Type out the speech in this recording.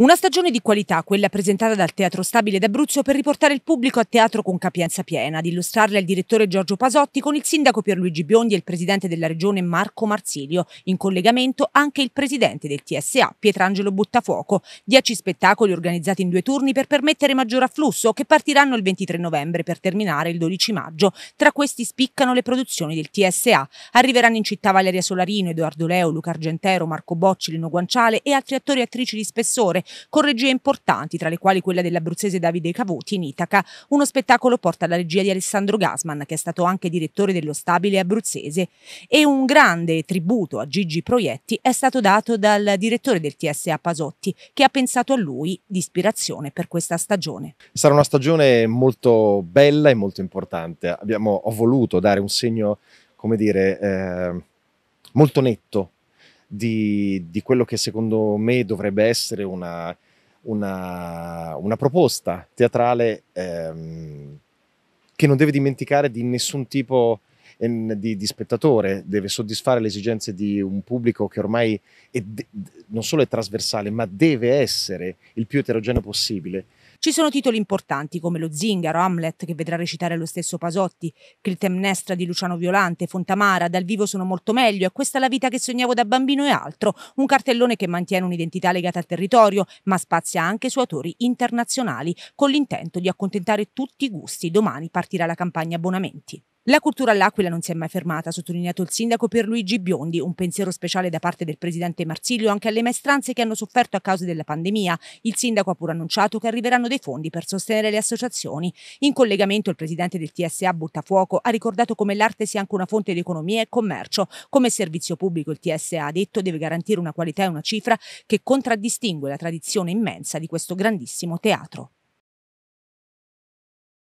Una stagione di qualità, quella presentata dal Teatro Stabile d'Abruzzo per riportare il pubblico a teatro con capienza piena, ad illustrarla il direttore Giorgio Pasotti con il sindaco Pierluigi Biondi e il presidente della regione Marco Marsilio, in collegamento anche il presidente del TSA Pietrangelo Buttafuoco. Dieci spettacoli organizzati in due turni per permettere maggior afflusso che partiranno il 23 novembre per terminare il 12 maggio. Tra questi spiccano le produzioni del TSA. Arriveranno in città Valeria Solarino, Edoardo Leo, Luca Argentero, Marco Bocci, Lino Guanciale e altri attori e attrici di spessore con regie importanti, tra le quali quella dell'abruzzese Davide Cavuti in Itaca. Uno spettacolo porta alla regia di Alessandro Gasman, che è stato anche direttore dello stabile abruzzese, e un grande tributo a Gigi Proietti è stato dato dal direttore del TSA Pasotti, che ha pensato a lui di ispirazione per questa stagione. Sarà una stagione molto bella e molto importante. Abbiamo, ho voluto dare un segno, come dire, eh, molto netto di, di quello che secondo me dovrebbe essere una, una, una proposta teatrale ehm, che non deve dimenticare di nessun tipo ehm, di, di, spettatore, deve soddisfare le esigenze di un pubblico che ormai è, non solo è trasversale, ma deve essere il più eterogeneo possibile. Ci sono titoli importanti come Lo Zingaro, Hamlet che vedrà recitare lo stesso Pasotti, Critemnestra di Luciano Violante, Fontamara, Dal vivo sono molto meglio, è questa la vita che sognavo da bambino e altro, un cartellone che mantiene un'identità legata al territorio, ma spazia anche su autori internazionali, con l'intento di accontentare tutti i gusti. Domani partirà la campagna abbonamenti. La cultura all'Aquila non si è mai fermata, ha sottolineato il sindaco Pierluigi Biondi, un pensiero speciale da parte del presidente Marsilio anche alle maestranze che hanno sofferto a causa della pandemia. Il sindaco ha pure annunciato che arriveranno dei fondi per sostenere le associazioni. In collegamento il presidente del TSA Buttafuoco ha ricordato come l'arte sia anche una fonte di economia e commercio. Come servizio pubblico il TSA ha detto deve garantire una qualità e una cifra che contraddistingue la tradizione immensa di questo grandissimo teatro.